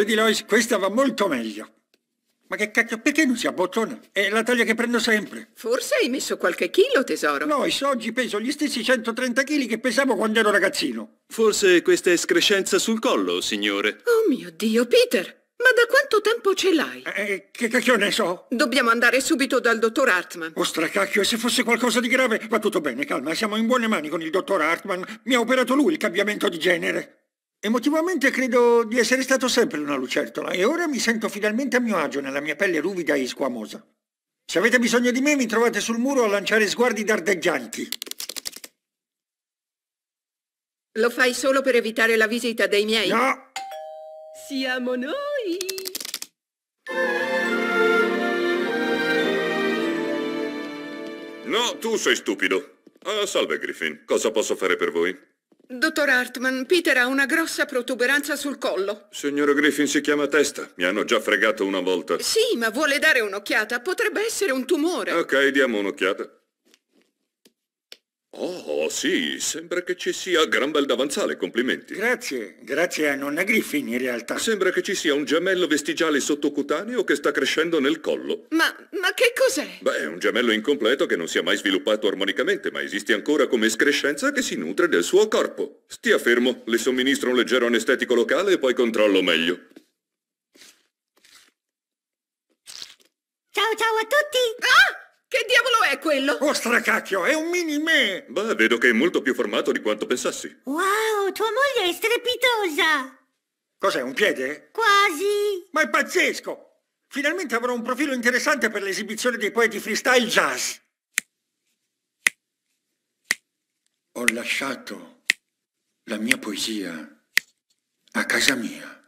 Vedi Lois, questa va molto meglio. Ma che cacchio, perché non si abbottona? È la taglia che prendo sempre. Forse hai messo qualche chilo, tesoro. Lois, oggi peso gli stessi 130 kg che pesavo quando ero ragazzino. Forse questa escrescenza sul collo, signore. Oh mio Dio, Peter! Ma da quanto tempo ce l'hai? Eh, eh che cacchio ne so? Dobbiamo andare subito dal dottor Hartman. Oh, e se fosse qualcosa di grave... Va tutto bene, calma, siamo in buone mani con il dottor Hartman. Mi ha operato lui il cambiamento di genere. Emotivamente credo di essere stato sempre una lucertola e ora mi sento finalmente a mio agio nella mia pelle ruvida e squamosa. Se avete bisogno di me mi trovate sul muro a lanciare sguardi dardeggianti. Lo fai solo per evitare la visita dei miei? No! Siamo noi! No, tu sei stupido. Uh, salve Griffin, cosa posso fare per voi? Dottor Hartman, Peter ha una grossa protuberanza sul collo. Signora Griffin si chiama testa. Mi hanno già fregato una volta. Sì, ma vuole dare un'occhiata. Potrebbe essere un tumore. Ok, diamo un'occhiata. Oh, sì, sembra che ci sia gran bel davanzale, complimenti. Grazie, grazie a nonna Griffin in realtà. Sembra che ci sia un gemello vestigiale sottocutaneo che sta crescendo nel collo. Ma, ma che cos'è? Beh, un gemello incompleto che non si è mai sviluppato armonicamente, ma esiste ancora come escrescenza che si nutre del suo corpo. Stia fermo, le somministro un leggero anestetico locale e poi controllo meglio. Ciao ciao a tutti! Ah! Che diavolo è quello? Oh, stracacchio, è un mini me! Beh, vedo che è molto più formato di quanto pensassi. Wow, tua moglie è strepitosa! Cos'è, un piede? Quasi! Ma è pazzesco! Finalmente avrò un profilo interessante per l'esibizione dei poeti freestyle jazz. Ho lasciato la mia poesia a casa mia.